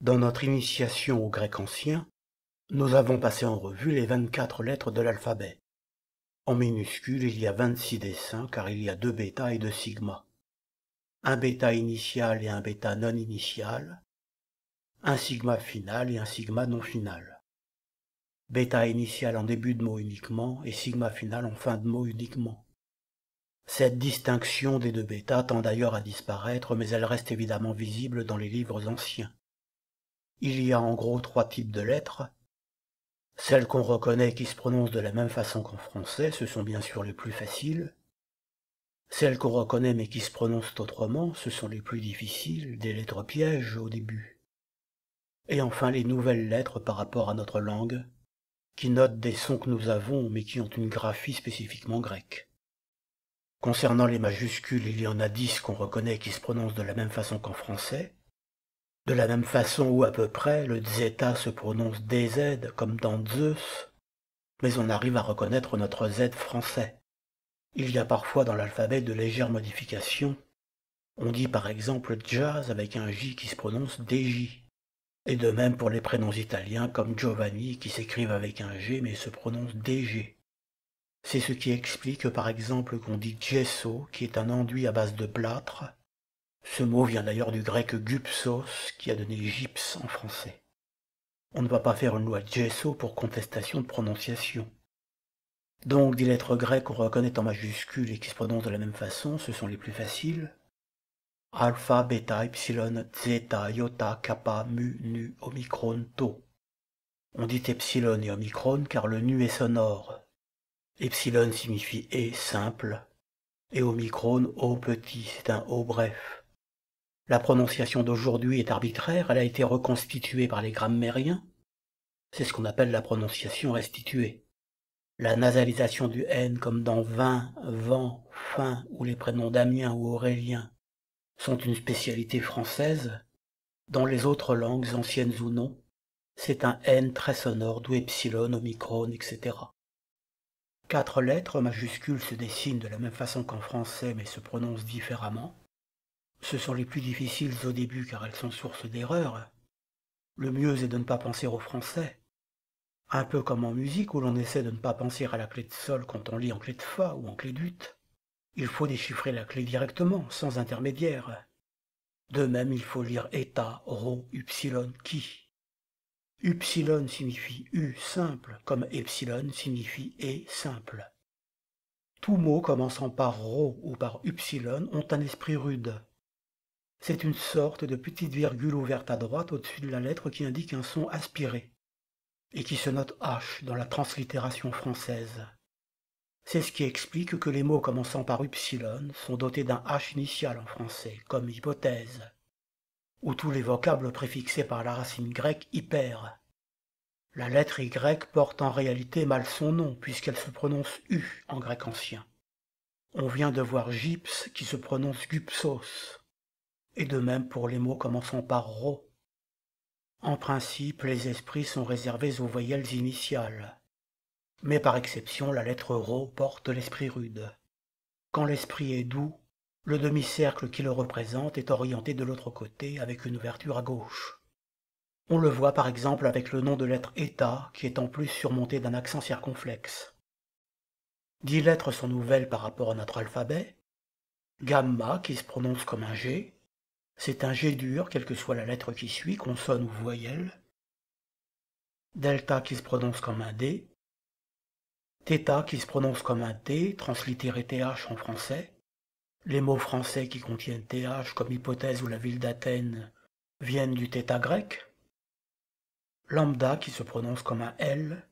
Dans notre initiation au grec ancien, nous avons passé en revue les 24 lettres de l'alphabet. En minuscule, il y a 26 dessins car il y a deux bêta et deux sigma. Un bêta initial et un bêta non initial, un sigma final et un sigma non final. Bêta initial en début de mot uniquement et sigma final en fin de mot uniquement. Cette distinction des deux bêta tend d'ailleurs à disparaître, mais elle reste évidemment visible dans les livres anciens. Il y a en gros trois types de lettres. Celles qu'on reconnaît qui se prononcent de la même façon qu'en français, ce sont bien sûr les plus faciles. Celles qu'on reconnaît mais qui se prononcent autrement, ce sont les plus difficiles, des lettres pièges au début. Et enfin les nouvelles lettres par rapport à notre langue, qui notent des sons que nous avons mais qui ont une graphie spécifiquement grecque. Concernant les majuscules, il y en a dix qu'on reconnaît qui se prononcent de la même façon qu'en français, de la même façon où, à peu près, le zeta se prononce DZ comme dans Zeus, mais on arrive à reconnaître notre Z français. Il y a parfois dans l'alphabet de légères modifications. On dit par exemple jazz avec un J qui se prononce DJ. Et de même pour les prénoms italiens comme Giovanni qui s'écrivent avec un G mais se prononce DG. C'est ce qui explique par exemple qu'on dit gesso qui est un enduit à base de plâtre ce mot vient d'ailleurs du grec gypsos qui a donné gypse en français. On ne va pas faire une loi gesso pour contestation de prononciation. Donc des lettres grecques qu'on reconnaît en majuscules et qui se prononcent de la même façon, ce sont les plus faciles. Alpha, bêta, epsilon, zeta, iota, kappa, mu, nu, omicron, tau. On dit epsilon et omicron car le nu est sonore. Epsilon signifie et simple, et omicron o petit, c'est un o bref. La prononciation d'aujourd'hui est arbitraire, elle a été reconstituée par les grammairiens. C'est ce qu'on appelle la prononciation restituée. La nasalisation du N comme dans vin, vent, fin ou les prénoms d'Amien ou Aurélien sont une spécialité française. Dans les autres langues, anciennes ou non, c'est un N très sonore d'où epsilon, omicron, etc. Quatre lettres majuscules se dessinent de la même façon qu'en français mais se prononcent différemment. Ce sont les plus difficiles au début car elles sont source d'erreurs. Le mieux est de ne pas penser au français. Un peu comme en musique où l'on essaie de ne pas penser à la clé de sol quand on lit en clé de fa ou en clé d'ut. Il faut déchiffrer la clé directement, sans intermédiaire. De même, il faut lire eta, rho, upsilon, qui. Upsilon signifie U simple, comme epsilon signifie E simple. Tous mots commençant par rho ou par upsilon ont un esprit rude. C'est une sorte de petite virgule ouverte à droite au-dessus de la lettre qui indique un son aspiré et qui se note H dans la translittération française. C'est ce qui explique que les mots commençant par upsilon sont dotés d'un H initial en français, comme hypothèse, ou tous les vocables préfixés par la racine grecque hyper. La lettre Y porte en réalité mal son nom, puisqu'elle se prononce U en grec ancien. On vient de voir gyps qui se prononce gypsos et de même pour les mots commençant par ro. En principe, les esprits sont réservés aux voyelles initiales. Mais par exception, la lettre ro porte l'esprit rude. Quand l'esprit est doux, le demi-cercle qui le représente est orienté de l'autre côté avec une ouverture à gauche. On le voit par exemple avec le nom de lettre état qui est en plus surmonté d'un accent circonflexe. Dix lettres sont nouvelles par rapport à notre alphabet. Gamma qui se prononce comme un G, c'est un G dur, quelle que soit la lettre qui suit, consonne ou voyelle. Delta qui se prononce comme un D. Theta qui se prononce comme un T, translittéré TH en français. Les mots français qui contiennent TH comme hypothèse ou la ville d'Athènes viennent du θ grec. Lambda qui se prononce comme un L.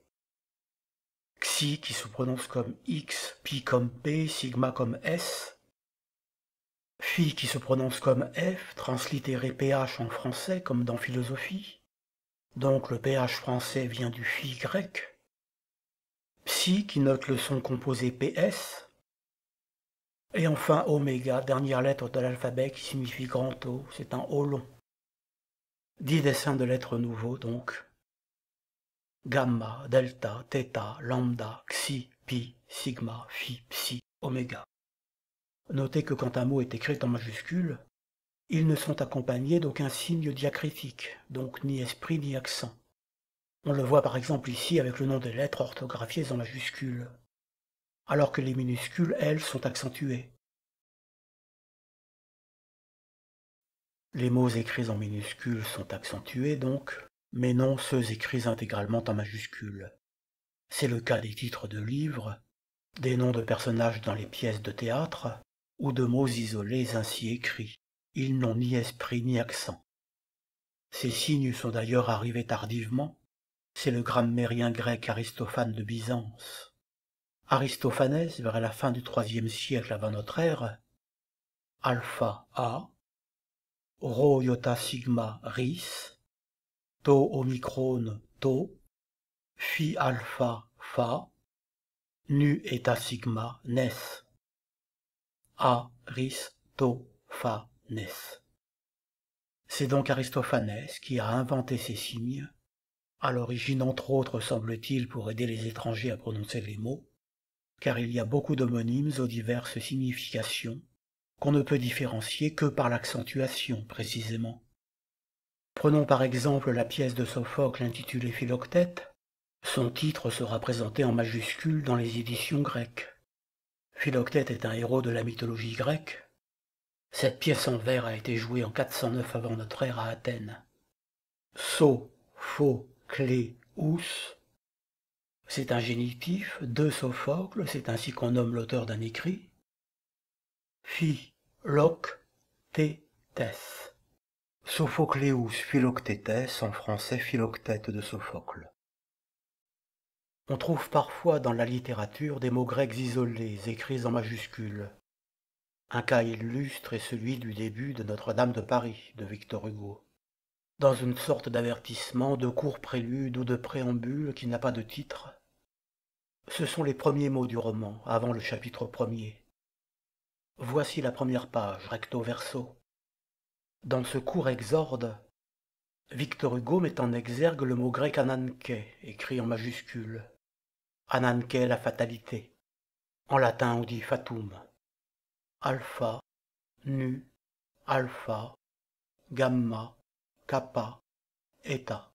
Xi qui se prononce comme X, Pi comme P, Sigma comme S. Phi qui se prononce comme F, translittéré PH en français comme dans philosophie. Donc le PH français vient du phi grec. Psi qui note le son composé PS. Et enfin oméga, dernière lettre de l'alphabet qui signifie grand O, c'est un O long. Dix dessins de lettres nouveaux donc. Gamma, delta, theta, lambda, xi, pi, sigma, phi, psi, oméga. Notez que quand un mot est écrit en majuscule, ils ne sont accompagnés d'aucun signe diacritique, donc ni esprit ni accent. On le voit par exemple ici avec le nom des lettres orthographiées en majuscule, alors que les minuscules, elles, sont accentuées. Les mots écrits en minuscules sont accentués donc, mais non ceux écrits intégralement en majuscule. C'est le cas des titres de livres, des noms de personnages dans les pièces de théâtre, ou de mots isolés ainsi écrits. Ils n'ont ni esprit ni accent. Ces signes sont d'ailleurs arrivés tardivement. C'est le grammairien grec Aristophane de Byzance. Aristophanès vers la fin du IIIe siècle avant notre ère, alpha A, rho iota sigma ris, tau Omicrone, tau, phi alpha fa. nu eta sigma nes. Aristophanes. C'est donc Aristophanes qui a inventé ces signes, à l'origine entre autres semble-t-il pour aider les étrangers à prononcer les mots, car il y a beaucoup d'homonymes aux diverses significations qu'on ne peut différencier que par l'accentuation précisément. Prenons par exemple la pièce de Sophocle intitulée Philoctète. Son titre sera présenté en majuscule dans les éditions grecques. Philoctète est un héros de la mythologie grecque. Cette pièce en verre a été jouée en 409 avant notre ère à Athènes. Sophocleus. faux, C'est un génitif de Sophocle, c'est ainsi qu'on nomme l'auteur d'un écrit. Phi, loc, Sophocléus en français Philoctète de Sophocle. On trouve parfois dans la littérature des mots grecs isolés, écrits en majuscules. Un cas illustre est celui du début de Notre-Dame de Paris de Victor Hugo. Dans une sorte d'avertissement, de court prélude ou de préambule qui n'a pas de titre, ce sont les premiers mots du roman, avant le chapitre premier. Voici la première page, recto verso. Dans ce court exorde, Victor Hugo met en exergue le mot grec ananke, écrit en majuscule. Ananke la fatalité. En latin on dit fatum. Alpha, nu, alpha, gamma, kappa, eta.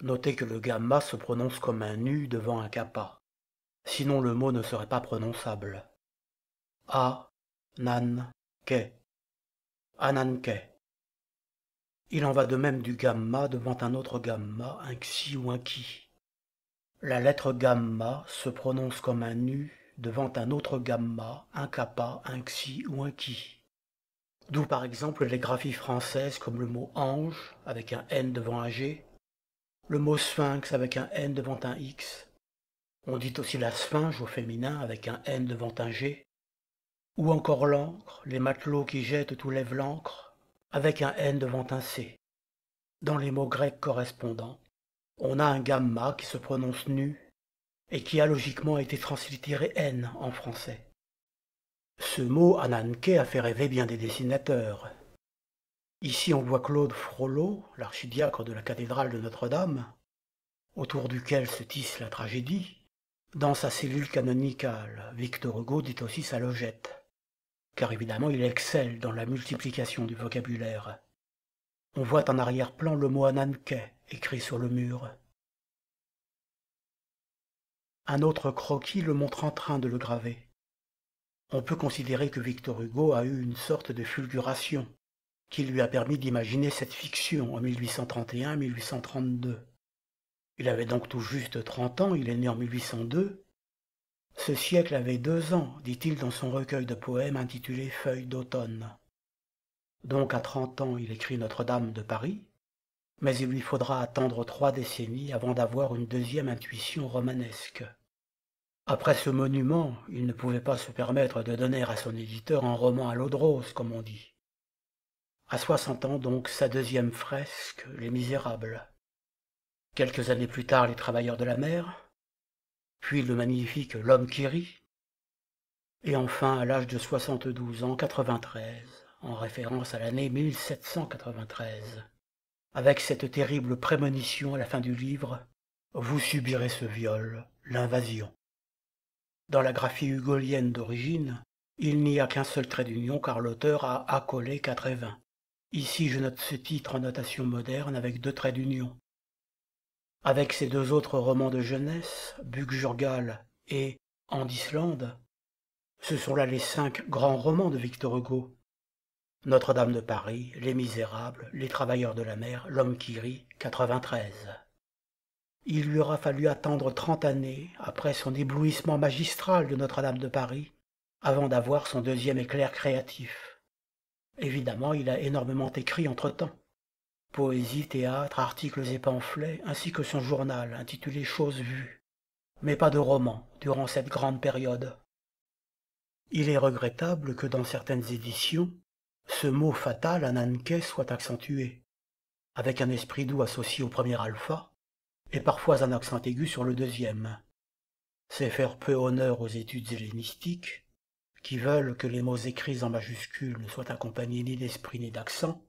Notez que le gamma se prononce comme un nu devant un kappa. Sinon le mot ne serait pas prononçable. A, nan, ke. Ananke. Il en va de même du gamma devant un autre gamma, un xi ou un ki. La lettre gamma se prononce comme un nu devant un autre gamma, un kappa, un xi ou un ki. D'où par exemple les graphies françaises comme le mot ange avec un n devant un g, le mot sphinx avec un n devant un x. On dit aussi la sphinge au féminin avec un n devant un g. Ou encore l'encre, les matelots qui jettent ou lèvent l'encre avec un n devant un c. Dans les mots grecs correspondants, on a un gamma qui se prononce nu et qui a logiquement été translittéré N en français. Ce mot Ananke a fait rêver bien des dessinateurs. Ici on voit Claude Frollo, l'archidiacre de la cathédrale de Notre-Dame, autour duquel se tisse la tragédie, dans sa cellule canonicale. Victor Hugo dit aussi sa logette, car évidemment il excelle dans la multiplication du vocabulaire. On voit en arrière-plan le mot Ananke, écrit sur le mur. Un autre croquis le montre en train de le graver. On peut considérer que Victor Hugo a eu une sorte de fulguration qui lui a permis d'imaginer cette fiction en 1831-1832. Il avait donc tout juste 30 ans, il est né en 1802. Ce siècle avait deux ans, dit-il dans son recueil de poèmes intitulé Feuilles d'automne. Donc à 30 ans, il écrit Notre-Dame de Paris, mais il lui faudra attendre trois décennies avant d'avoir une deuxième intuition romanesque. Après ce monument, il ne pouvait pas se permettre de donner à son éditeur un roman à l'eau de rose, comme on dit. À soixante ans donc, sa deuxième fresque, Les Misérables. Quelques années plus tard, Les Travailleurs de la Mer, puis le magnifique L'Homme qui rit, et enfin, à l'âge de 72 ans, 93, en référence à l'année 1793, avec cette terrible prémonition à la fin du livre, vous subirez ce viol, l'invasion. Dans la graphie hugolienne d'origine, il n'y a qu'un seul trait d'union car l'auteur a accolé quatre et 20. Ici, je note ce titre en notation moderne avec deux traits d'union. Avec ses deux autres romans de jeunesse, Bugjurgal et En d'Islande, ce sont là les cinq grands romans de Victor Hugo, notre-Dame de Paris, Les Misérables, Les Travailleurs de la Mer, L'Homme qui rit, 93. Il lui aura fallu attendre trente années après son éblouissement magistral de Notre-Dame de Paris avant d'avoir son deuxième éclair créatif. Évidemment, il a énormément écrit entre-temps. Poésie, théâtre, articles et pamphlets, ainsi que son journal intitulé Choses vues. Mais pas de roman durant cette grande période. Il est regrettable que dans certaines éditions, ce mot fatal ananke soit accentué, avec un esprit doux associé au premier alpha, et parfois un accent aigu sur le deuxième. C'est faire peu honneur aux études hellénistiques, qui veulent que les mots écrits en majuscules ne soient accompagnés ni d'esprit ni d'accent,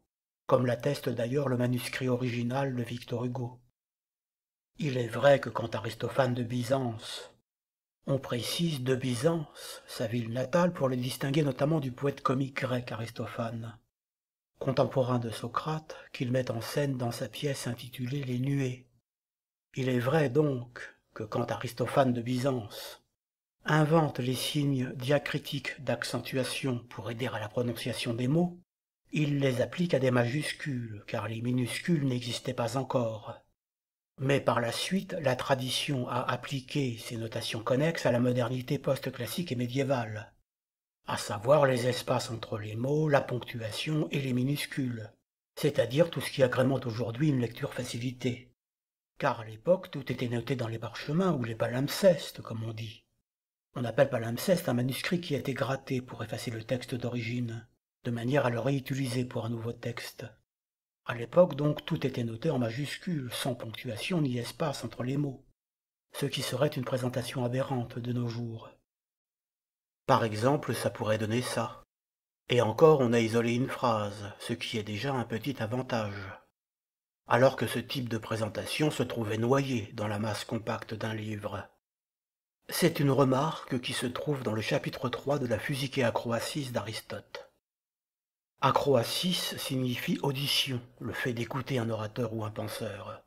comme l'atteste d'ailleurs le manuscrit original de Victor Hugo. Il est vrai que quand Aristophane de Byzance on précise de Byzance, sa ville natale, pour le distinguer notamment du poète comique grec Aristophane, contemporain de Socrate, qu'il met en scène dans sa pièce intitulée Les Nuées. Il est vrai donc que quand Aristophane de Byzance invente les signes diacritiques d'accentuation pour aider à la prononciation des mots, il les applique à des majuscules, car les minuscules n'existaient pas encore mais par la suite, la tradition a appliqué ces notations connexes à la modernité post-classique et médiévale, à savoir les espaces entre les mots, la ponctuation et les minuscules, c'est-à-dire tout ce qui agrémente aujourd'hui une lecture facilitée. Car à l'époque, tout était noté dans les parchemins ou les palimpsestes, comme on dit. On appelle palimpseste un manuscrit qui a été gratté pour effacer le texte d'origine, de manière à le réutiliser pour un nouveau texte. À l'époque, donc, tout était noté en majuscules, sans ponctuation ni espace entre les mots, ce qui serait une présentation aberrante de nos jours. Par exemple, ça pourrait donner ça. Et encore, on a isolé une phrase, ce qui est déjà un petit avantage. Alors que ce type de présentation se trouvait noyé dans la masse compacte d'un livre. C'est une remarque qui se trouve dans le chapitre 3 de la Physique et d'Aristote. Acroasis signifie audition, le fait d'écouter un orateur ou un penseur.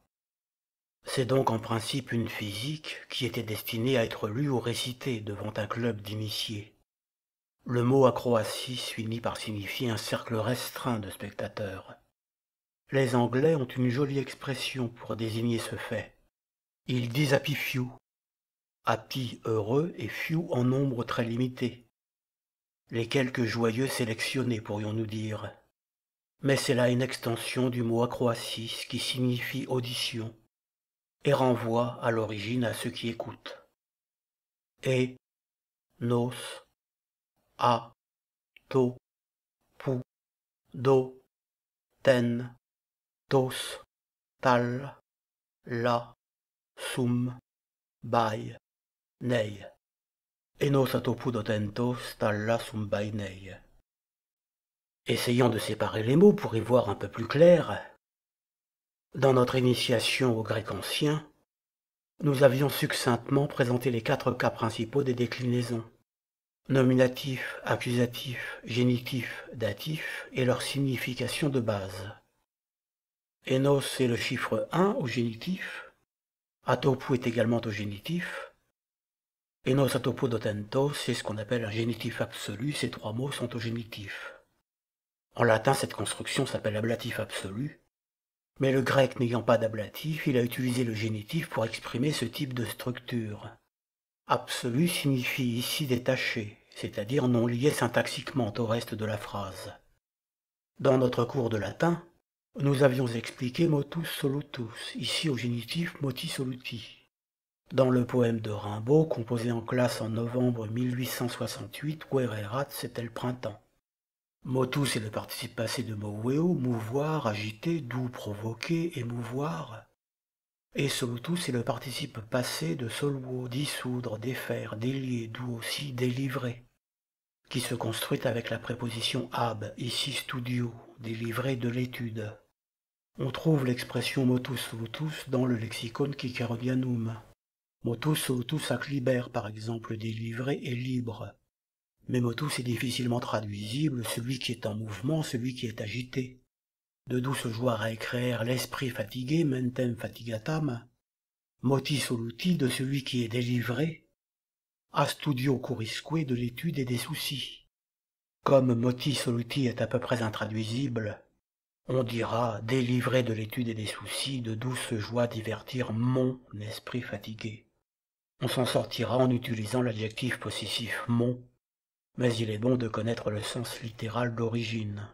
C'est donc en principe une physique qui était destinée à être lue ou récitée devant un club d'initiés. Le mot acroasis » finit par signifier un cercle restreint de spectateurs. Les Anglais ont une jolie expression pour désigner ce fait. Ils disent happy few. Happy heureux et few en nombre très limité, les quelques joyeux sélectionnés, pourrions-nous dire. Mais c'est là une extension du mot acroasis qui signifie audition et renvoie à l'origine à ceux qui écoutent. Et, nos, a, to, pou, do, ten, tos, tal, la, sum, bai, nei. Essayons Stalla Essayant de séparer les mots pour y voir un peu plus clair, dans notre initiation au grec ancien, nous avions succinctement présenté les quatre cas principaux des déclinaisons nominatif, accusatif, génitif, datif et leur signification de base. Enos est le chiffre 1 au génitif, Atopu est également au génitif, et dotentos, c'est ce qu'on appelle un génitif absolu, ces trois mots sont au génitif. En latin, cette construction s'appelle ablatif absolu, mais le grec n'ayant pas d'ablatif, il a utilisé le génitif pour exprimer ce type de structure. Absolu signifie ici détaché, c'est-à-dire non lié syntaxiquement au reste de la phrase. Dans notre cours de latin, nous avions expliqué motus solutus, ici au génitif moti soluti. Dans le poème de Rimbaud, composé en classe en novembre 1868, Quererat, c'était le printemps. Motus est le participe passé de Moweo, mouvoir, agiter, doux, provoquer, émouvoir. Et Solutus est le participe passé de solwo, dissoudre, défaire, délier, d'où aussi délivrer, qui se construit avec la préposition ab, ici studio, délivrer de l'étude. On trouve l'expression motus solutus dans le lexicon Kikarodianum. Motus sac liber, par exemple, délivré est libre. Mais Motus est difficilement traduisible, celui qui est en mouvement, celui qui est agité. De douce joie à écrire l'esprit fatigué, mentem fatigatam. Motis soluti de celui qui est délivré. A studio curisque de l'étude et des soucis. Comme motis soluti est à peu près intraduisible, on dira délivré de l'étude et des soucis, de douce joie divertir mon esprit fatigué. On s'en sortira en utilisant l'adjectif possessif mon, mais il est bon de connaître le sens littéral d'origine.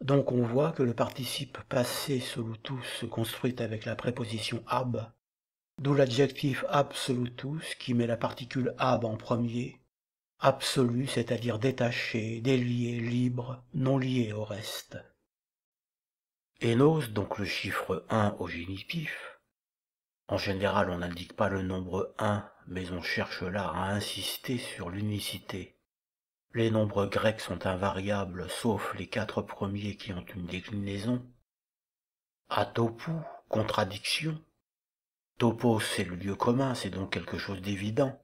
Donc on voit que le participe passé solutus se construit avec la préposition ab, d'où l'adjectif absolutus qui met la particule ab en premier, absolu, c'est-à-dire détaché, délié, libre, non lié au reste. Et donc le chiffre 1 au génitif en général, on n'indique pas le nombre 1, mais on cherche là à insister sur l'unicité. Les nombres grecs sont invariables, sauf les quatre premiers qui ont une déclinaison. Atopou, contradiction. Topos, c'est le lieu commun, c'est donc quelque chose d'évident.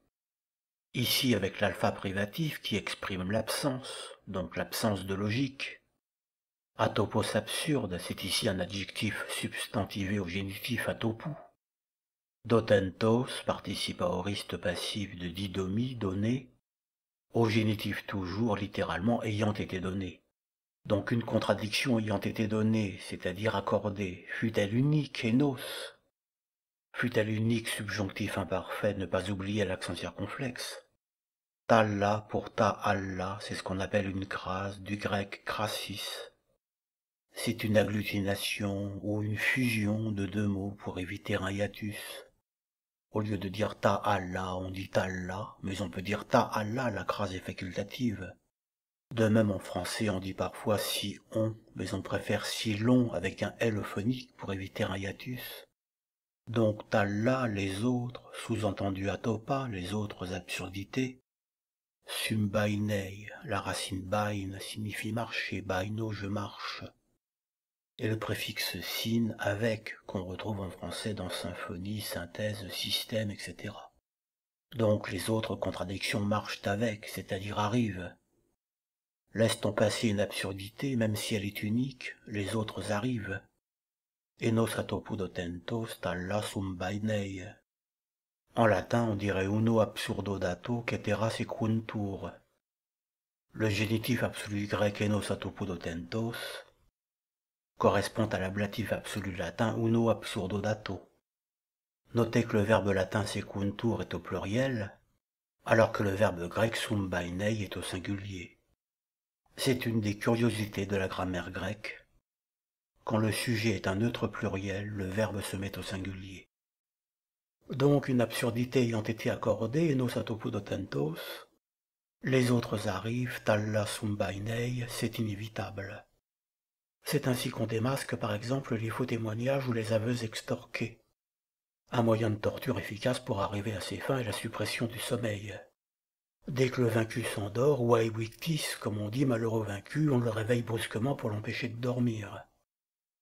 Ici, avec l'alpha privatif qui exprime l'absence, donc l'absence de logique. Atopos absurde, c'est ici un adjectif substantivé au génitif atopou. Dotentos participa au riste passif de didomi, donné, au génitif toujours littéralement ayant été donné. Donc une contradiction ayant été donnée, c'est-à-dire accordée, fut-elle unique et Fut-elle unique subjonctif imparfait, ne pas oublier l'accent circonflexe Talla pour ta Allah, c'est ce qu'on appelle une crase, du grec crasis, C'est une agglutination ou une fusion de deux mots pour éviter un hiatus. Au lieu de dire ta Allah », on dit Allah, mais on peut dire ta Allah », la crase est facultative. De même en français, on dit parfois si on, mais on préfère si long avec un L phonique pour éviter un hiatus. Donc Allah, les autres, sous-entendu topa », les autres absurdités. Sumbainei, la racine bain signifie marcher, baino je marche et le préfixe syn avec qu'on retrouve en français dans symphonie, synthèse, système, etc. Donc les autres contradictions marchent avec, c'est-à-dire arrivent. Laisse-t-on passer une absurdité, même si elle est unique, les autres arrivent. Et nos talla sum En latin, on dirait uno absurdo dato e secuntur. Le génitif absolu grec enos dotentos » correspond à l'ablatif absolu latin uno absurdo dato. Notez que le verbe latin secuntur est au pluriel, alors que le verbe grec sum est au singulier. C'est une des curiosités de la grammaire grecque. Quand le sujet est un neutre pluriel, le verbe se met au singulier. Donc une absurdité ayant été accordée, nos atopudotentos, les autres arrivent, talla sumbainei, c'est inévitable. C'est ainsi qu'on démasque par exemple les faux témoignages ou les aveux extorqués. Un moyen de torture efficace pour arriver à ses fins est la suppression du sommeil. Dès que le vaincu s'endort, ou kiss », comme on dit malheureux vaincu, on le réveille brusquement pour l'empêcher de dormir.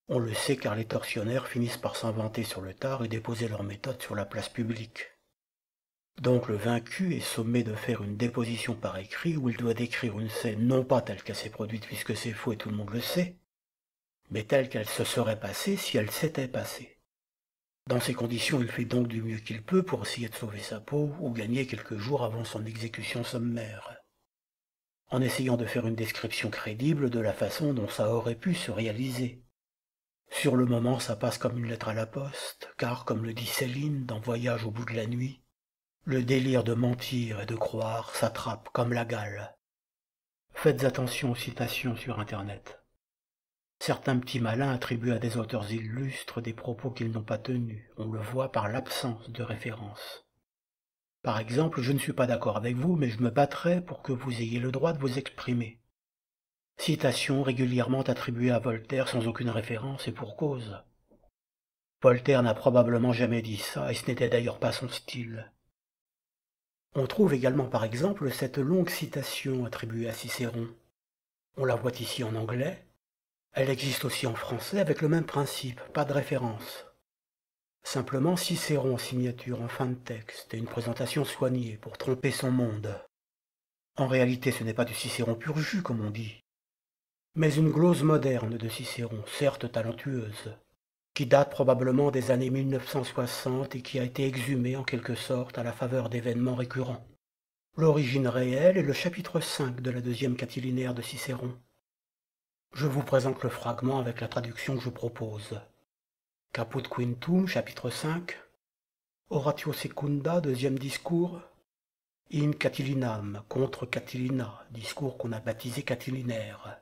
On le sait car les tortionnaires finissent par s'inventer sur le tard et déposer leur méthode sur la place publique. Donc le vaincu est sommé de faire une déposition par écrit où il doit décrire une scène non pas telle qu'elle s'est produite puisque c'est faux et tout le monde le sait, mais telle qu'elle se serait passée si elle s'était passée. Dans ces conditions, il fait donc du mieux qu'il peut pour essayer de sauver sa peau ou gagner quelques jours avant son exécution sommaire. En essayant de faire une description crédible de la façon dont ça aurait pu se réaliser. Sur le moment, ça passe comme une lettre à la poste, car, comme le dit Céline dans Voyage au bout de la nuit, le délire de mentir et de croire s'attrape comme la gale. Faites attention aux citations sur Internet. Certains petits malins attribuent à des auteurs illustres des propos qu'ils n'ont pas tenus. On le voit par l'absence de référence. Par exemple, je ne suis pas d'accord avec vous, mais je me battrai pour que vous ayez le droit de vous exprimer. Citation régulièrement attribuée à Voltaire sans aucune référence et pour cause. Voltaire n'a probablement jamais dit ça, et ce n'était d'ailleurs pas son style. On trouve également par exemple cette longue citation attribuée à Cicéron. On la voit ici en anglais, elle existe aussi en français avec le même principe, pas de référence. Simplement Cicéron signature en fin de texte et une présentation soignée pour tromper son monde. En réalité, ce n'est pas du Cicéron pur jus, comme on dit, mais une glose moderne de Cicéron, certes talentueuse, qui date probablement des années 1960 et qui a été exhumée en quelque sorte à la faveur d'événements récurrents. L'origine réelle est le chapitre 5 de la deuxième catilinaire de Cicéron, je vous présente le fragment avec la traduction que je propose. Caput Quintum, chapitre 5. Oratio Secunda, deuxième discours. In Catilinam, contre Catilina, discours qu'on a baptisé Catilinaire.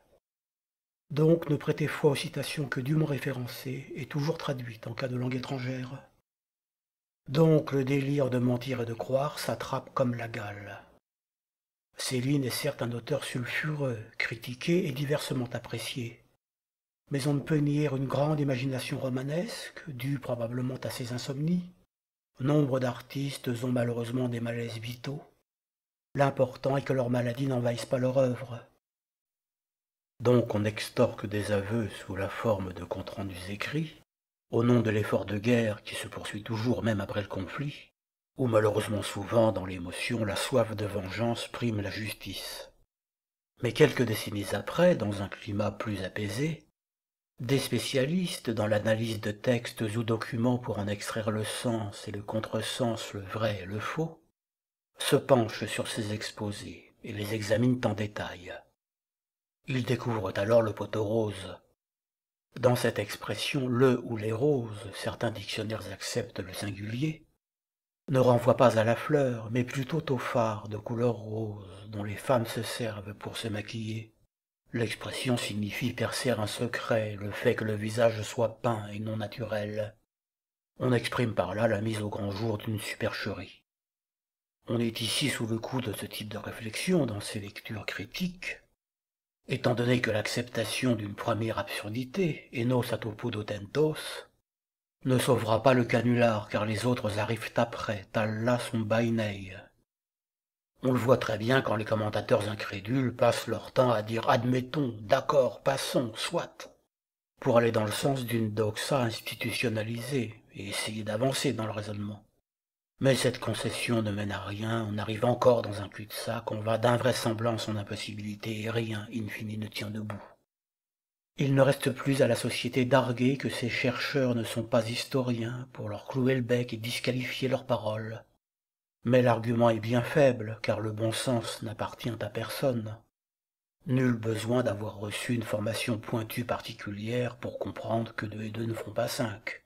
Donc ne prêtez foi aux citations que dûment référencées et toujours traduites en cas de langue étrangère. Donc le délire de mentir et de croire s'attrape comme la gale. Céline est certes un auteur sulfureux, euh, critiqué et diversement apprécié. Mais on ne peut nier une grande imagination romanesque, due probablement à ses insomnies. Nombre d'artistes ont malheureusement des malaises vitaux. L'important est que leurs maladies n'envahisse pas leur œuvre. Donc on extorque des aveux sous la forme de comptes rendus écrits, au nom de l'effort de guerre qui se poursuit toujours même après le conflit où malheureusement souvent, dans l'émotion, la soif de vengeance prime la justice. Mais quelques décennies après, dans un climat plus apaisé, des spécialistes dans l'analyse de textes ou documents pour en extraire le sens et le contresens, le vrai et le faux, se penchent sur ces exposés et les examinent en détail. Ils découvrent alors le poteau rose. Dans cette expression le ou les roses, certains dictionnaires acceptent le singulier, ne renvoie pas à la fleur, mais plutôt au phare de couleur rose dont les femmes se servent pour se maquiller. L'expression signifie percer un secret, le fait que le visage soit peint et non naturel. On exprime par là la mise au grand jour d'une supercherie. On est ici sous le coup de ce type de réflexion dans ces lectures critiques, étant donné que l'acceptation d'une première absurdité, enos nos d'Otentos, ne sauvera pas le canular car les autres arrivent après, son bainei. On le voit très bien quand les commentateurs incrédules passent leur temps à dire admettons, d'accord, passons, soit, pour aller dans le sens d'une doxa institutionnalisée et essayer d'avancer dans le raisonnement. Mais cette concession ne mène à rien, on arrive encore dans un cul-de-sac, on va d'invraisemblance en impossibilité et rien, infini, ne tient debout. Il ne reste plus à la société d'arguer que ces chercheurs ne sont pas historiens pour leur clouer le bec et disqualifier leurs paroles. Mais l'argument est bien faible, car le bon sens n'appartient à personne. Nul besoin d'avoir reçu une formation pointue particulière pour comprendre que deux et deux ne font pas cinq.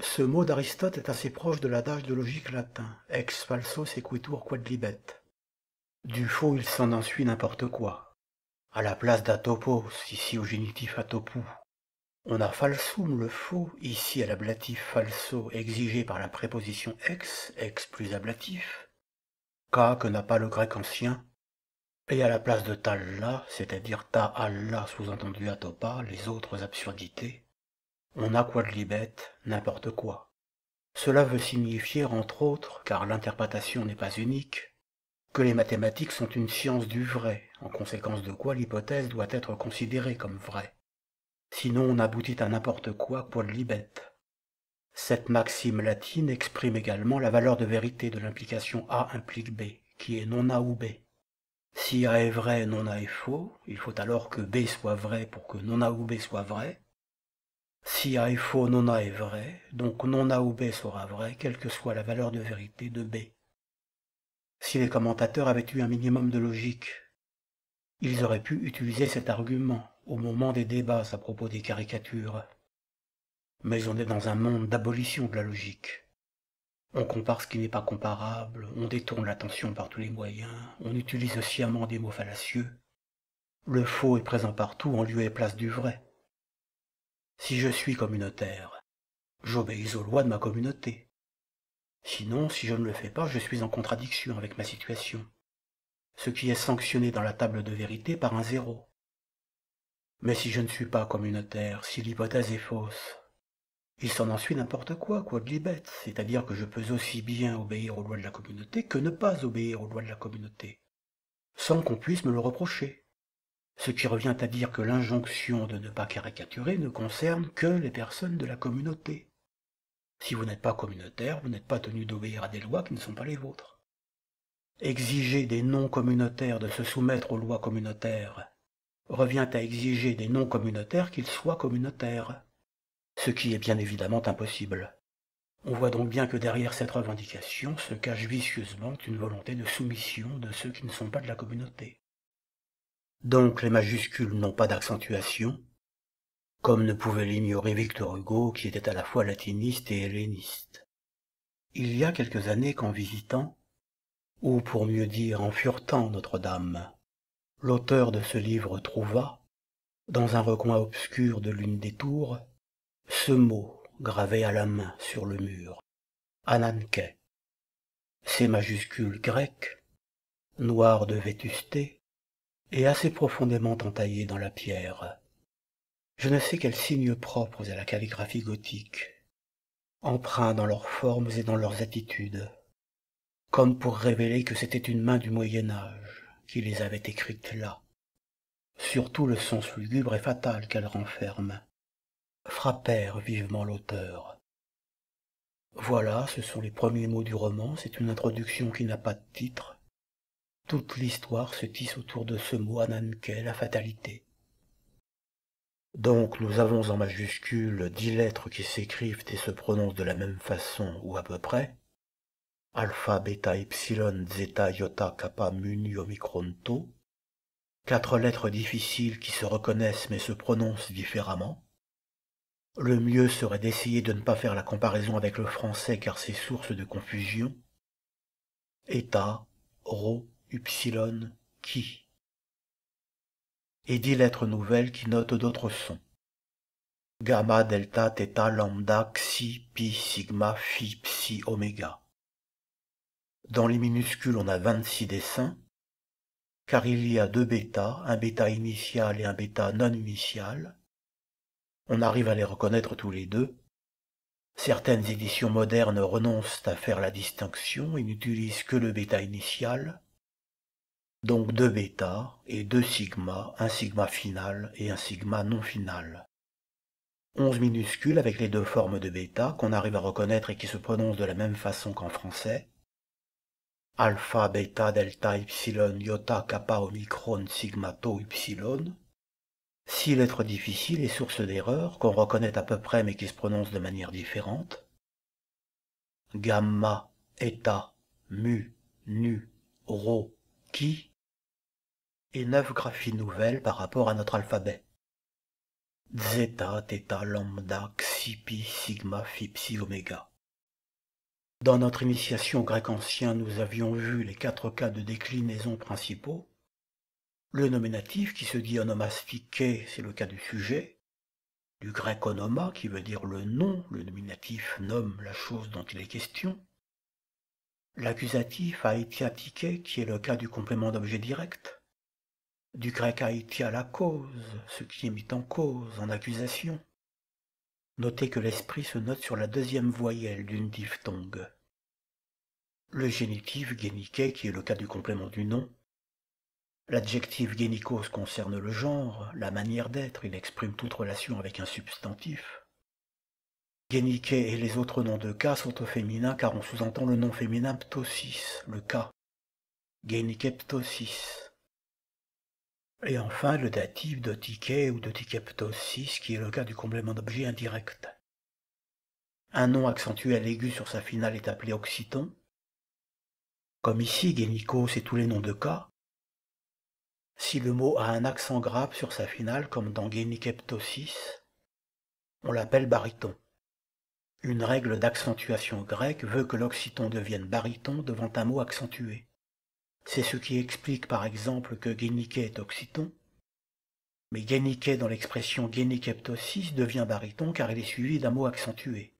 Ce mot d'Aristote est assez proche de l'adage de logique latin, ex falso sequitur quadlibet. Du faux il s'en suit n'importe quoi à la place d'atopos, ici au génitif atopou. On a falsum, le faux, ici à l'ablatif falso, exigé par la préposition ex, ex plus ablatif, ka que n'a pas le grec ancien, et à la place de talla, c'est-à-dire ta alla sous-entendu atopa, les autres absurdités, on a quadlibet, n'importe quoi. Cela veut signifier, entre autres, car l'interprétation n'est pas unique, que les mathématiques sont une science du vrai, en conséquence de quoi l'hypothèse doit être considérée comme vraie. Sinon on aboutit à n'importe quoi pour libet. Cette maxime latine exprime également la valeur de vérité de l'implication A implique B, qui est non A ou B. Si A est vrai non A est faux, il faut alors que B soit vrai pour que non A ou B soit vrai. Si A est faux, non A est vrai, donc non A ou B sera vrai, quelle que soit la valeur de vérité de B. Si les commentateurs avaient eu un minimum de logique, ils auraient pu utiliser cet argument au moment des débats à propos des caricatures. Mais on est dans un monde d'abolition de la logique. On compare ce qui n'est pas comparable, on détourne l'attention par tous les moyens, on utilise sciemment des mots fallacieux. Le faux est présent partout en lieu et place du vrai. Si je suis communautaire, j'obéis aux lois de ma communauté. Sinon, si je ne le fais pas, je suis en contradiction avec ma situation, ce qui est sanctionné dans la table de vérité par un zéro. Mais si je ne suis pas communautaire, si l'hypothèse est fausse, il s'en suit n'importe quoi, quoi de c'est-à-dire que je peux aussi bien obéir aux lois de la communauté que ne pas obéir aux lois de la communauté, sans qu'on puisse me le reprocher. Ce qui revient à dire que l'injonction de ne pas caricaturer ne concerne que les personnes de la communauté. Si vous n'êtes pas communautaire, vous n'êtes pas tenu d'obéir à des lois qui ne sont pas les vôtres. Exiger des non-communautaires de se soumettre aux lois communautaires revient à exiger des non-communautaires qu'ils soient communautaires, ce qui est bien évidemment impossible. On voit donc bien que derrière cette revendication se cache vicieusement une volonté de soumission de ceux qui ne sont pas de la communauté. Donc les majuscules n'ont pas d'accentuation, comme ne pouvait l'ignorer Victor Hugo, qui était à la fois latiniste et helléniste. Il y a quelques années qu'en visitant, ou pour mieux dire en furetant Notre-Dame, l'auteur de ce livre trouva, dans un recoin obscur de l'une des tours, ce mot gravé à la main sur le mur, Ananke. Ces majuscules grecques, noires de vétusté, et assez profondément entaillées dans la pierre je ne sais quels signes propres à la calligraphie gothique empreints dans leurs formes et dans leurs attitudes comme pour révéler que c'était une main du moyen âge qui les avait écrites là surtout le sens lugubre et fatal qu'elles renferment frappèrent vivement l'auteur voilà ce sont les premiers mots du roman c'est une introduction qui n'a pas de titre toute l'histoire se tisse autour de ce mot Ananke, la fatalité donc nous avons en majuscule dix lettres qui s'écrivent et se prononcent de la même façon ou à peu près. Alpha, bêta, epsilon, zeta, iota, kappa, mu, omicron, tau. Quatre lettres difficiles qui se reconnaissent mais se prononcent différemment. Le mieux serait d'essayer de ne pas faire la comparaison avec le français car c'est source de confusion. Eta, rho, upsilon, qui et dix lettres nouvelles qui notent d'autres sons. Gamma, delta, theta, lambda, xi, pi, sigma, phi, psi, oméga. Dans les minuscules, on a 26 dessins, car il y a deux bêta, un bêta initial et un bêta non initial. On arrive à les reconnaître tous les deux. Certaines éditions modernes renoncent à faire la distinction et n'utilisent que le bêta initial donc deux bêta et deux sigma, un sigma final et un sigma non final. 11 minuscules avec les deux formes de bêta qu'on arrive à reconnaître et qui se prononcent de la même façon qu'en français. Alpha, bêta, delta, epsilon, iota, kappa, omicron, sigma, tau, epsilon. Six lettres difficiles et sources d'erreurs qu'on reconnaît à peu près mais qui se prononcent de manière différente. Gamma, eta, mu, nu, rho, qui Et neuf graphies nouvelles par rapport à notre alphabet. Zeta, Theta, Lambda, Xi, Pi, Sigma, Phi, Psi, Oméga. Dans notre initiation grec ancien, nous avions vu les quatre cas de déclinaison principaux. Le nominatif qui se dit onomastique, c'est le cas du sujet. Du grec onoma qui veut dire le nom, le nominatif nomme la chose dont il est question. L'accusatif aitia tike, qui est le cas du complément d'objet direct, du grec à la cause, ce qui est mis en cause, en accusation. Notez que l'esprit se note sur la deuxième voyelle d'une diphtongue. Le génitif génike, qui est le cas du complément du nom. L'adjectif génicose concerne le genre, la manière d'être, il exprime toute relation avec un substantif. Génike et les autres noms de cas sont au féminin car on sous-entend le nom féminin ptosis, le cas. Guéniquet ptosis. Et enfin le datif de ou de qui est le cas du complément d'objet indirect. Un nom accentué à l'aigu sur sa finale est appelé occitan. Comme ici, génico, c'est tous les noms de cas. Si le mot a un accent grave sur sa finale, comme dans Genikeptosis, on l'appelle baryton. Une règle d'accentuation grecque veut que l'occitan devienne baryton devant un mot accentué. C'est ce qui explique par exemple que guéniquet est occitan, mais guéniquet dans l'expression guéniqueptosis devient baryton car il est suivi d'un mot accentué.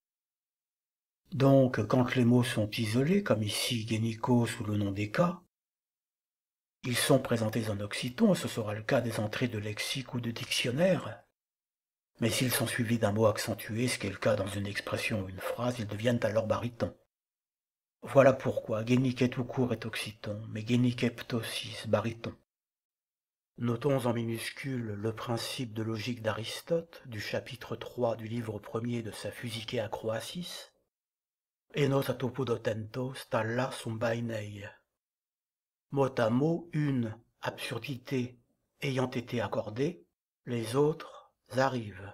Donc, quand les mots sont isolés, comme ici guénico sous le nom des cas, ils sont présentés en occitan, ce sera le cas des entrées de lexique ou de dictionnaire, mais s'ils sont suivis d'un mot accentué, ce qui est le cas dans une expression ou une phrase, ils deviennent alors barytons. Voilà pourquoi Guéniquet tout court est occitan, mais Guéniquet bariton. baryton. Notons en minuscule le principe de logique d'Aristote du chapitre 3 du livre premier de sa Physique à Croasis. Enos atopodotentos talla sumbainei. Mot à mot, une absurdité ayant été accordée, les autres arrive.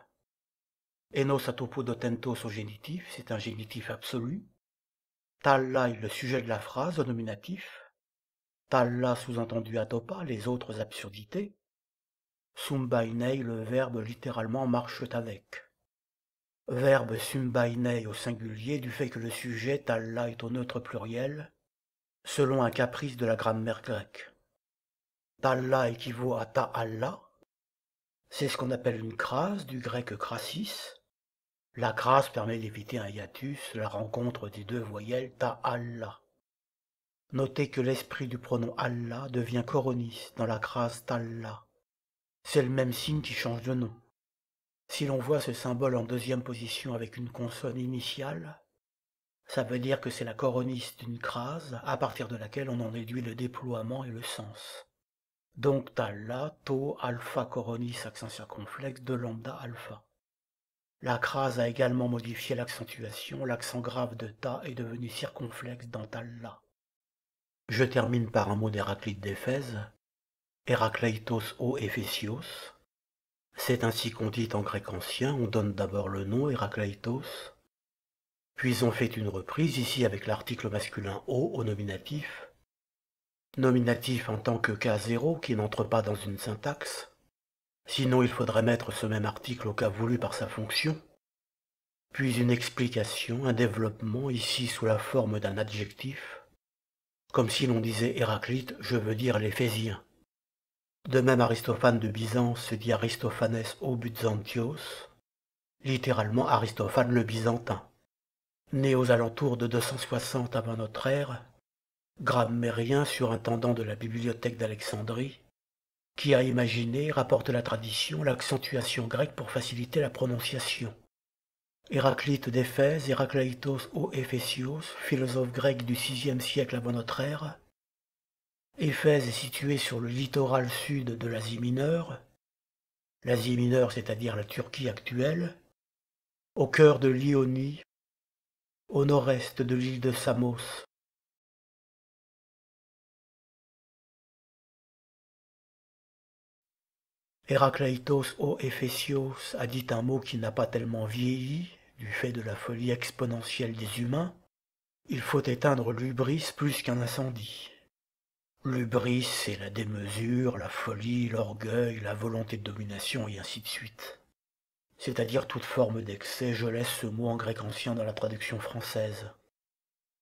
Enos atopodotentos dotentos au génitif, c'est un génitif absolu. Talla est le sujet de la phrase au nominatif. Talla sous-entendu à topa les autres absurdités. Sumbainei, le verbe littéralement marche avec. Verbe sumbainei au singulier du fait que le sujet talla est au neutre pluriel, selon un caprice de la grammaire grecque. Talla équivaut à ta-alla. C'est ce qu'on appelle une crase, du grec crassis. La crase permet d'éviter un hiatus, la rencontre des deux voyelles ta ta-Allah. Notez que l'esprit du pronom Allah devient coronis dans la crase talla. C'est le même signe qui change de nom. Si l'on voit ce symbole en deuxième position avec une consonne initiale, ça veut dire que c'est la coronis d'une crase à partir de laquelle on en déduit le déploiement et le sens. Donc tu la, tau, alpha coronis, accent circonflexe, de lambda alpha. La crase a également modifié l'accentuation, l'accent grave de ta est devenu circonflexe dans ta la. Je termine par un mot d'Héraclite d'Éphèse, Héracleitos o Ephésios. C'est ainsi qu'on dit en grec ancien, on donne d'abord le nom Héracleitos, puis on fait une reprise ici avec l'article masculin o au nominatif, nominatif en tant que cas zéro qui n'entre pas dans une syntaxe, sinon il faudrait mettre ce même article au cas voulu par sa fonction, puis une explication, un développement, ici sous la forme d'un adjectif, comme si l'on disait Héraclite, je veux dire l'Éphésien. De même Aristophane de Byzance se dit Aristophanes au Byzantios, littéralement Aristophane le Byzantin. Né aux alentours de 260 avant notre ère, grammairien surintendant de la bibliothèque d'Alexandrie, qui a imaginé, rapporte la tradition, l'accentuation grecque pour faciliter la prononciation. Héraclite d'Éphèse, Héraclitos o Éphésios, philosophe grec du VIe siècle avant notre ère. Éphèse est située sur le littoral sud de l'Asie mineure, l'Asie mineure, c'est-à-dire la Turquie actuelle, au cœur de l'Ionie, au nord-est de l'île de Samos, Héraclitos o Ephésios a dit un mot qui n'a pas tellement vieilli, du fait de la folie exponentielle des humains. Il faut éteindre l'ubris plus qu'un incendie. L'ubris, c'est la démesure, la folie, l'orgueil, la volonté de domination, et ainsi de suite. C'est-à-dire toute forme d'excès, je laisse ce mot en grec ancien dans la traduction française.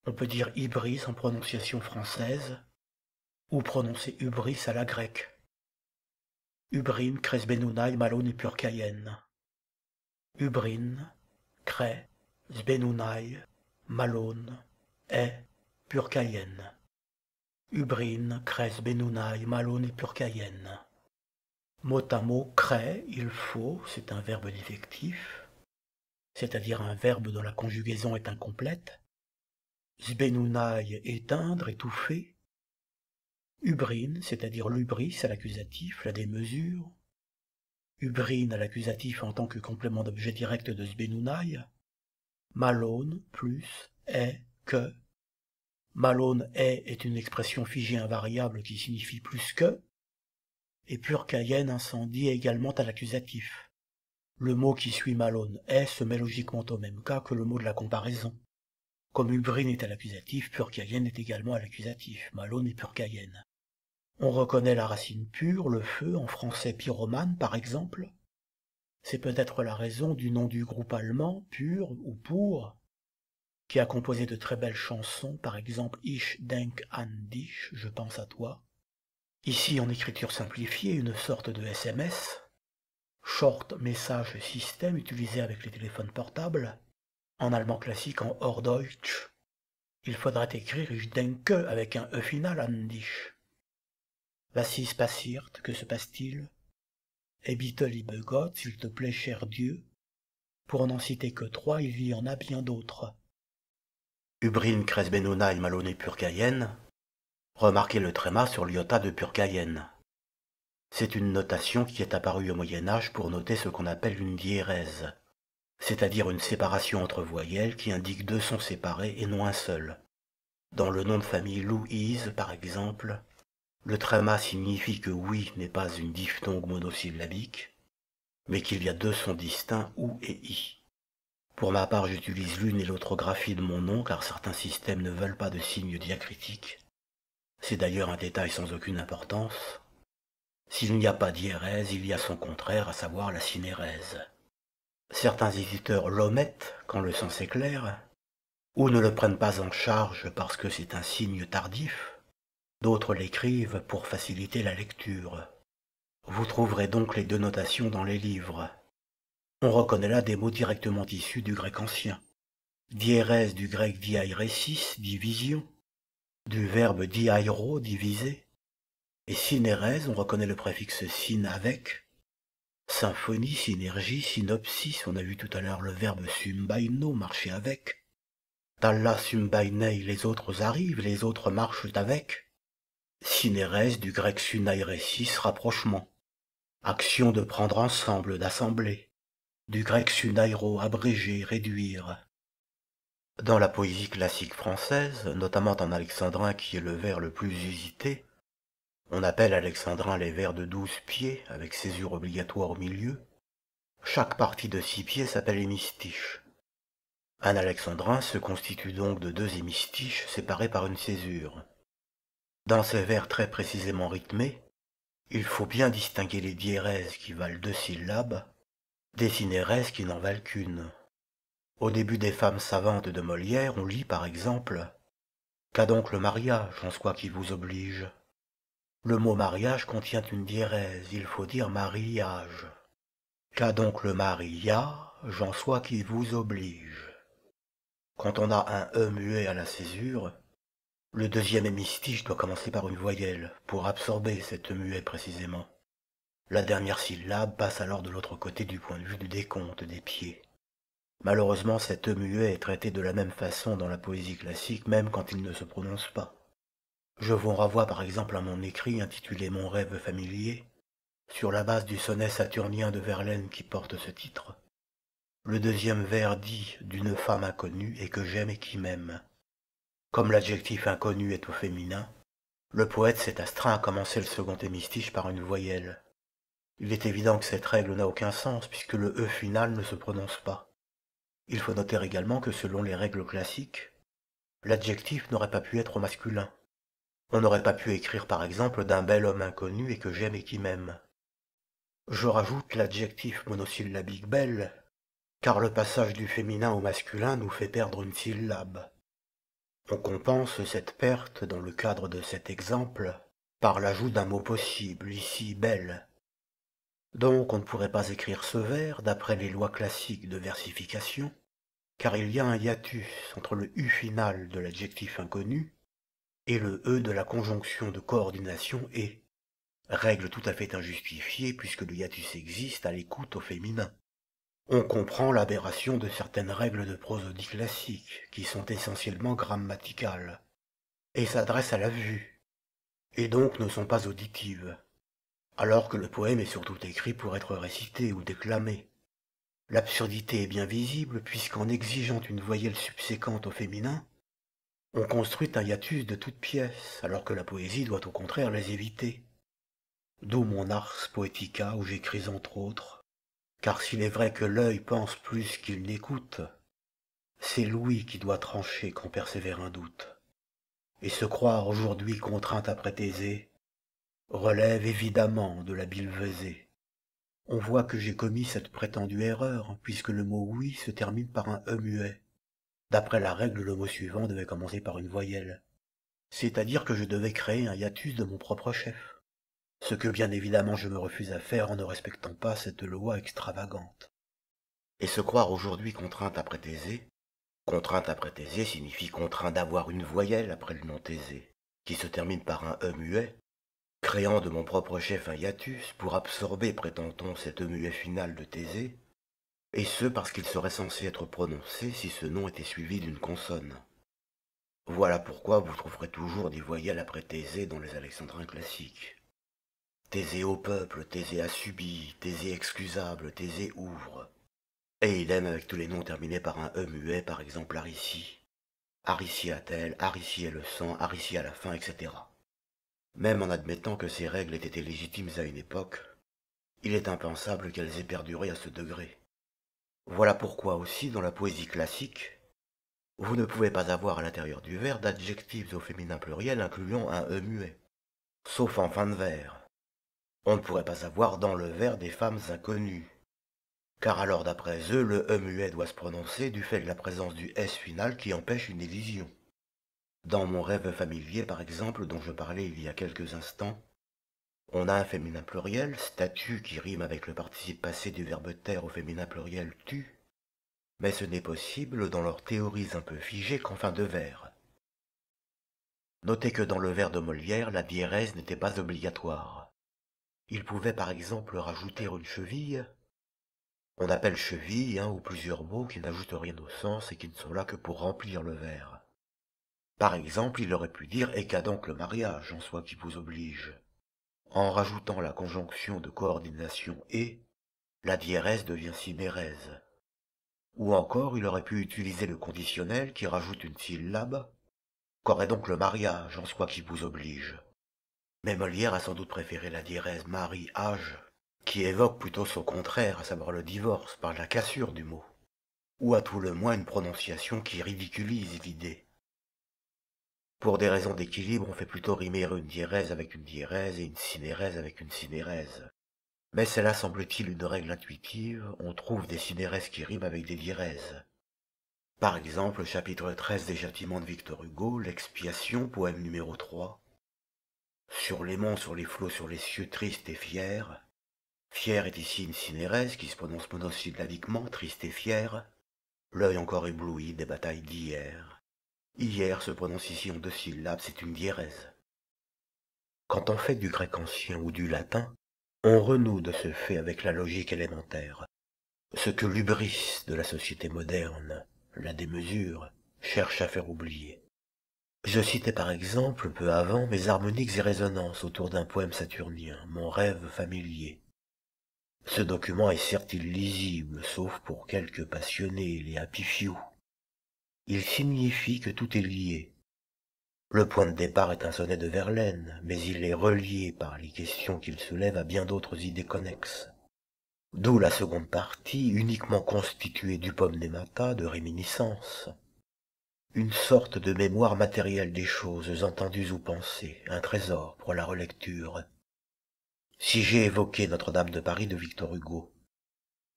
On peut dire ibris en prononciation française, ou prononcer hubris à la grecque. Ubrin, Cres Benounaï, Malone et Pur Ubrin, Cres, Benounaï, Malone, et Pur Ubrin, Cres Malone et Pur Mot à mot, crée, il faut, c'est un verbe défectif, c'est-à-dire un verbe dont la conjugaison est incomplète. Zbenounaï, éteindre, étouffer. Ubrine, c'est-à-dire l'ubris à l'accusatif, la démesure. Ubrine à l'accusatif en tant que complément d'objet direct de Sbenounaï. Malone, plus, est, que. Malone est est une expression figée invariable qui signifie plus que. Et pure incendie est également à l'accusatif. Le mot qui suit Malone est se met logiquement au même cas que le mot de la comparaison. Comme Ubrine est à l'accusatif, Pur est également à l'accusatif, Malone est Pur on reconnaît la racine pure, le feu, en français pyromane par exemple. C'est peut-être la raison du nom du groupe allemand, Pur ou Pour, qui a composé de très belles chansons, par exemple Ich denk an dich, je pense à toi. Ici en écriture simplifiée, une sorte de SMS, short message system, utilisé avec les téléphones portables, en allemand classique en Hors Deutsch. Il faudrait écrire Ich denke avec un E final an dich. Vassis Passirte, que se passe-t-il Ebitolibe God, s'il te plaît, cher Dieu. Pour n'en citer que trois, il y en a bien d'autres. Ubrin Cresbenona et Malone Purgayenne. Remarquez le tréma sur l'iota de purcayenne. C'est une notation qui est apparue au Moyen Âge pour noter ce qu'on appelle une diérèse, c'est-à-dire une séparation entre voyelles qui indique deux sons séparés et non un seul. Dans le nom de famille Louise, par exemple, le trama signifie que oui n'est pas une diphtongue monosyllabique, mais qu'il y a deux sons distincts, ou et i. Pour ma part, j'utilise l'une et l'autre graphie de mon nom car certains systèmes ne veulent pas de signes diacritiques. C'est d'ailleurs un détail sans aucune importance. S'il n'y a pas diérèse, il y a son contraire, à savoir la synérèse. Certains éditeurs l'omettent quand le sens est clair, ou ne le prennent pas en charge parce que c'est un signe tardif, D'autres l'écrivent pour faciliter la lecture. Vous trouverez donc les deux notations dans les livres. On reconnaît là des mots directement issus du grec ancien. Diérèse du grec diairesis, division, du verbe diairo, divisé, et synérèse, on reconnaît le préfixe syn avec, symphonie, synergie, synopsis, on a vu tout à l'heure le verbe sumbaino, marcher avec, talla sumbainei, les autres arrivent, les autres marchent avec, Synérèse du grec sunairesis rapprochement. Action de prendre ensemble, d'assembler. Du grec sunairo abréger, réduire. Dans la poésie classique française, notamment en alexandrin qui est le vers le plus usité, on appelle alexandrin les vers de douze pieds, avec césure obligatoire au milieu. Chaque partie de six pieds s'appelle hémistiche. Un alexandrin se constitue donc de deux hémistiches séparés par une césure. Dans ces vers très précisément rythmés, il faut bien distinguer les diérèses qui valent deux syllabes des synérèses qui n'en valent qu'une. Au début des femmes savantes de Molière, on lit par exemple Qu'a donc le mariage en soi qui vous oblige Le mot mariage contient une diérèse, il faut dire mariage. Qu'a donc le mariage en soi qui vous oblige Quand on a un E muet à la césure, le deuxième hémistiche doit commencer par une voyelle, pour absorber cette muet » précisément. La dernière syllabe passe alors de l'autre côté du point de vue du décompte des pieds. Malheureusement, cette muet est traitée de la même façon dans la poésie classique, même quand il ne se prononce pas. Je vous renvoie par exemple à mon écrit intitulé Mon rêve familier, sur la base du sonnet saturnien de Verlaine qui porte ce titre. Le deuxième vers dit d'une femme inconnue et que j'aime et qui m'aime. Comme l'adjectif inconnu est au féminin, le poète s'est astreint à commencer le second hémistiche par une voyelle. Il est évident que cette règle n'a aucun sens puisque le E final ne se prononce pas. Il faut noter également que selon les règles classiques, l'adjectif n'aurait pas pu être au masculin. On n'aurait pas pu écrire par exemple d'un bel homme inconnu et que j'aime et qui m'aime. Je rajoute l'adjectif monosyllabique belle, car le passage du féminin au masculin nous fait perdre une syllabe. On compense cette perte dans le cadre de cet exemple par l'ajout d'un mot possible, ici belle. Donc on ne pourrait pas écrire ce vers d'après les lois classiques de versification, car il y a un hiatus entre le U final de l'adjectif inconnu et le E de la conjonction de coordination et, règle tout à fait injustifiée puisque le hiatus existe à l'écoute au féminin on comprend l'aberration de certaines règles de prosodie classique, qui sont essentiellement grammaticales, et s'adressent à la vue, et donc ne sont pas auditives, alors que le poème est surtout écrit pour être récité ou déclamé. L'absurdité est bien visible, puisqu'en exigeant une voyelle subséquente au féminin, on construit un hiatus de toutes pièces, alors que la poésie doit au contraire les éviter. D'où mon ars poetica où j'écris entre autres car s'il est vrai que l'œil pense plus qu'il n'écoute, c'est l'ouïe qui doit trancher quand persévère un doute. Et se croire aujourd'hui contraint à prétaiser relève évidemment de la bilvesée. On voit que j'ai commis cette prétendue erreur, puisque le mot oui se termine par un e muet. D'après la règle, le mot suivant devait commencer par une voyelle. C'est-à-dire que je devais créer un hiatus de mon propre chef ce que bien évidemment je me refuse à faire en ne respectant pas cette loi extravagante. Et se croire aujourd'hui contrainte après Thésée, contrainte après Thésée signifie contraint d'avoir une voyelle après le nom Thésée, qui se termine par un E muet, créant de mon propre chef un hiatus pour absorber, prétend-on, cet E muet final de Thésée, et ce parce qu'il serait censé être prononcé si ce nom était suivi d'une consonne. Voilà pourquoi vous trouverez toujours des voyelles après Thésée dans les alexandrins classiques. Thésée au peuple, Thésée à subi, Thésée excusable, Thésée ouvre. Et il aime avec tous les noms terminés par un E muet, par exemple Arici. Arici à tel, elle est le sang, Arici à la fin, etc. Même en admettant que ces règles étaient été légitimes à une époque, il est impensable qu'elles aient perduré à ce degré. Voilà pourquoi aussi dans la poésie classique, vous ne pouvez pas avoir à l'intérieur du vers d'adjectifs au féminin pluriel incluant un E muet, sauf en fin de vers, on ne pourrait pas avoir dans le verre des femmes inconnues. Car alors d'après eux, le E muet doit se prononcer du fait de la présence du S final qui empêche une élision. Dans mon rêve familier par exemple, dont je parlais il y a quelques instants, on a un féminin pluriel, statue qui rime avec le participe passé du verbe terre au féminin pluriel tu, mais ce n'est possible dans leurs théories un peu figées qu'en fin de vers. Notez que dans le vers de Molière, la diérèse n'était pas obligatoire. Il pouvait par exemple rajouter une cheville. On appelle cheville un ou plusieurs mots qui n'ajoutent rien au sens et qui ne sont là que pour remplir le verre. Par exemple, il aurait pu dire Et qu'a donc le mariage en soi qui vous oblige En rajoutant la conjonction de coordination et, la diérèse devient simérèse. Ou encore, il aurait pu utiliser le conditionnel qui rajoute une syllabe. Qu'aurait donc le mariage en soi qui vous oblige mais Molière a sans doute préféré la diérèse mariage, qui évoque plutôt son contraire, à savoir le divorce, par la cassure du mot, ou à tout le moins une prononciation qui ridiculise l'idée. Pour des raisons d'équilibre, on fait plutôt rimer une diérèse avec une diérèse et une cinérèse avec une cinérèse. Mais cela semble-t-il, une règle intuitive, on trouve des cinérèses qui riment avec des diérèses. Par exemple, chapitre 13 des Châtiments de Victor Hugo, L'expiation, poème numéro 3, sur les monts, sur les flots, sur les cieux tristes et fiers. Fier est ici une cinérèse qui se prononce monosyllabiquement, triste et fière. L'œil encore ébloui des batailles d'hier. Hier se prononce ici en deux syllabes, c'est une diérèse. Quand on fait du grec ancien ou du latin, on renoue de ce fait avec la logique élémentaire. Ce que l'ubris de la société moderne, la démesure, cherche à faire oublier. Je citais par exemple, peu avant, mes harmoniques et résonances autour d'un poème saturnien, mon rêve familier. Ce document est certes illisible, sauf pour quelques passionnés, les happy Il signifie que tout est lié. Le point de départ est un sonnet de Verlaine, mais il est relié par les questions qu'il soulève à bien d'autres idées connexes. D'où la seconde partie, uniquement constituée du pomme némata, de réminiscence une sorte de mémoire matérielle des choses entendues ou pensées, un trésor pour la relecture. Si j'ai évoqué Notre-Dame de Paris de Victor Hugo,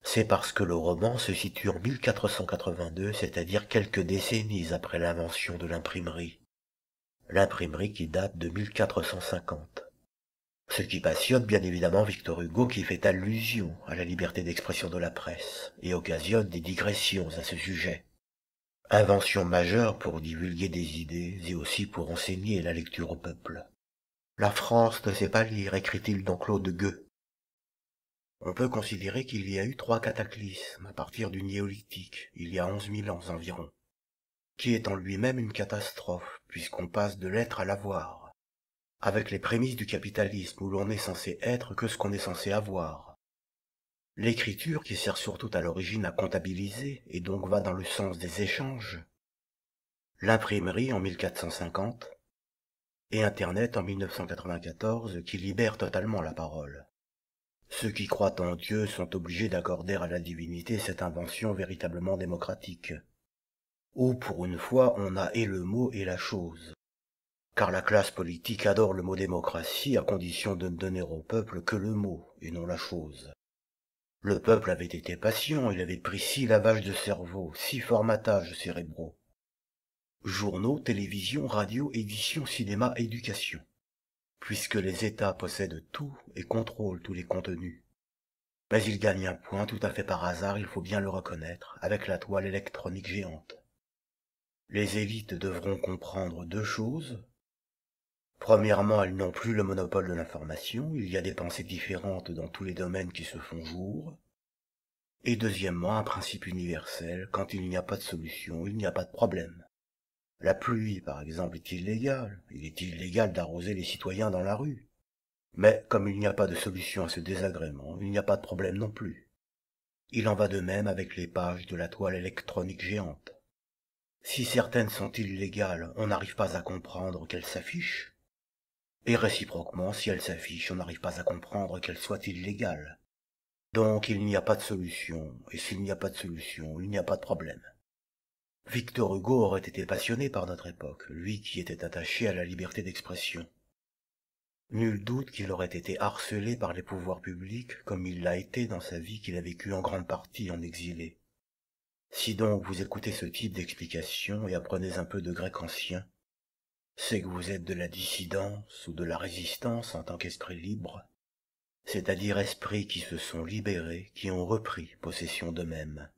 c'est parce que le roman se situe en 1482, c'est-à-dire quelques décennies après l'invention de l'imprimerie. L'imprimerie qui date de 1450. Ce qui passionne bien évidemment Victor Hugo qui fait allusion à la liberté d'expression de la presse et occasionne des digressions à ce sujet. Invention majeure pour divulguer des idées et aussi pour enseigner la lecture au peuple. La France ne sait pas lire, écrit-il dans Claude Gueux. On peut considérer qu'il y a eu trois cataclysmes à partir du néolithique, il y a onze mille ans environ, qui est en lui-même une catastrophe, puisqu'on passe de l'être à l'avoir, avec les prémices du capitalisme où l'on n'est censé être que ce qu'on est censé avoir, L'écriture, qui sert surtout à l'origine à comptabiliser et donc va dans le sens des échanges, l'imprimerie en 1450 et Internet en 1994 qui libère totalement la parole. Ceux qui croient en Dieu sont obligés d'accorder à la divinité cette invention véritablement démocratique, où pour une fois on a et le mot et la chose, car la classe politique adore le mot démocratie à condition de ne donner au peuple que le mot et non la chose. Le peuple avait été patient, il avait pris six lavages de cerveau, six formatages cérébraux. Journaux, télévision, radio, édition, cinéma, éducation. Puisque les États possèdent tout et contrôlent tous les contenus. Mais ils gagnent un point tout à fait par hasard, il faut bien le reconnaître, avec la toile électronique géante. Les élites devront comprendre deux choses, Premièrement, elles n'ont plus le monopole de l'information, il y a des pensées différentes dans tous les domaines qui se font jour. Et deuxièmement, un principe universel, quand il n'y a pas de solution, il n'y a pas de problème. La pluie, par exemple, est illégale. Il est illégal d'arroser les citoyens dans la rue. Mais comme il n'y a pas de solution à ce désagrément, il n'y a pas de problème non plus. Il en va de même avec les pages de la toile électronique géante. Si certaines sont illégales, on n'arrive pas à comprendre qu'elles s'affichent, et réciproquement, si elle s'affiche, on n'arrive pas à comprendre qu'elle soit illégale. Donc il n'y a pas de solution, et s'il n'y a pas de solution, il n'y a pas de problème. Victor Hugo aurait été passionné par notre époque, lui qui était attaché à la liberté d'expression. Nul doute qu'il aurait été harcelé par les pouvoirs publics comme il l'a été dans sa vie qu'il a vécue en grande partie en exilé. Si donc vous écoutez ce type d'explication et apprenez un peu de grec ancien, c'est que vous êtes de la dissidence ou de la résistance en tant qu'esprit libre, c'est-à-dire esprits qui se sont libérés, qui ont repris possession d'eux-mêmes.